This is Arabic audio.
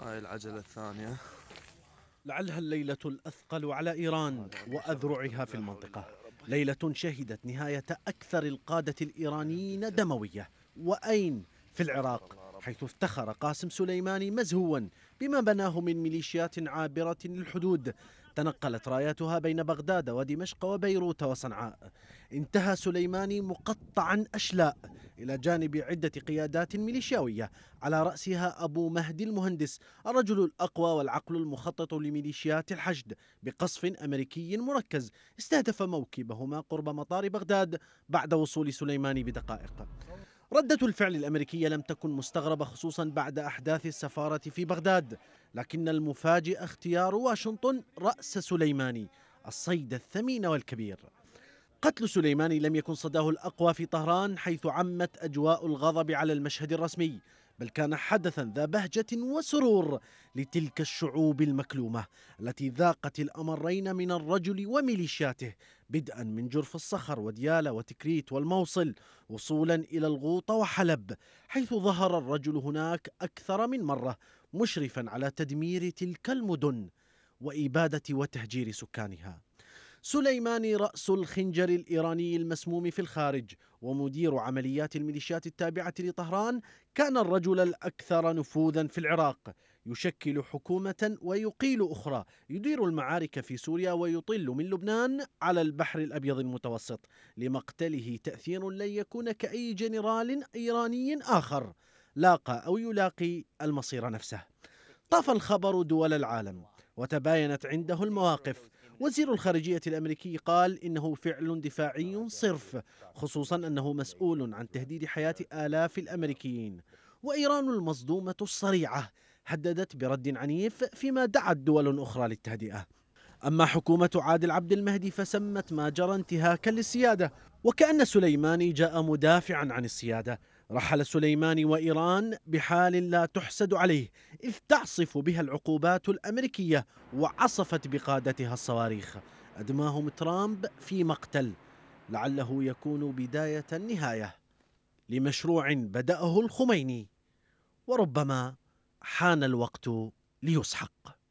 هاي العجلة الثانية لعلها الليلة الأثقل على إيران وأذرعها في المنطقة ليلة شهدت نهاية أكثر القادة الإيرانيين دموية وأين في العراق حيث افتخر قاسم سليماني مزهوا بما بناه من ميليشيات عابرة للحدود تنقلت راياتها بين بغداد ودمشق وبيروت وصنعاء انتهى سليماني مقطعا أشلاء إلى جانب عدة قيادات ميليشياوية على رأسها أبو مهدي المهندس الرجل الأقوى والعقل المخطط لميليشيات الحشد بقصف أمريكي مركز استهدف موكبهما قرب مطار بغداد بعد وصول سليماني بدقائق ردة الفعل الأمريكية لم تكن مستغربة خصوصا بعد أحداث السفارة في بغداد لكن المفاجئ اختيار واشنطن رأس سليماني الصيد الثمين والكبير قتل سليماني لم يكن صداه الأقوى في طهران حيث عمت أجواء الغضب على المشهد الرسمي بل كان حدثا ذا بهجة وسرور لتلك الشعوب المكلومة التي ذاقت الأمرين من الرجل وميليشياته بدءا من جرف الصخر ودياله وتكريت والموصل وصولا إلى الغوطة وحلب حيث ظهر الرجل هناك أكثر من مرة مشرفا على تدمير تلك المدن وإبادة وتهجير سكانها سليماني رأس الخنجر الإيراني المسموم في الخارج ومدير عمليات الميليشيات التابعة لطهران كان الرجل الأكثر نفوذا في العراق يشكل حكومة ويقيل أخرى يدير المعارك في سوريا ويطل من لبنان على البحر الأبيض المتوسط لمقتله تأثير لن يكون كأي جنرال إيراني آخر لاقى أو يلاقي المصير نفسه طاف الخبر دول العالم وتباينت عنده المواقف وزير الخارجية الأمريكي قال إنه فعل دفاعي صرف خصوصا أنه مسؤول عن تهديد حياة آلاف الأمريكيين وإيران المصدومة الصريعة هددت برد عنيف فيما دعت دول أخرى للتهدئة أما حكومة عادل عبد المهدي فسمت ما جرى انتهاكا للسيادة وكأن سليماني جاء مدافعا عن السيادة رحل سليماني وإيران بحال لا تحسد عليه إذ تعصف بها العقوبات الأمريكية وعصفت بقادتها الصواريخ أدماهم ترامب في مقتل لعله يكون بداية النهاية لمشروع بدأه الخميني وربما حان الوقت ليسحق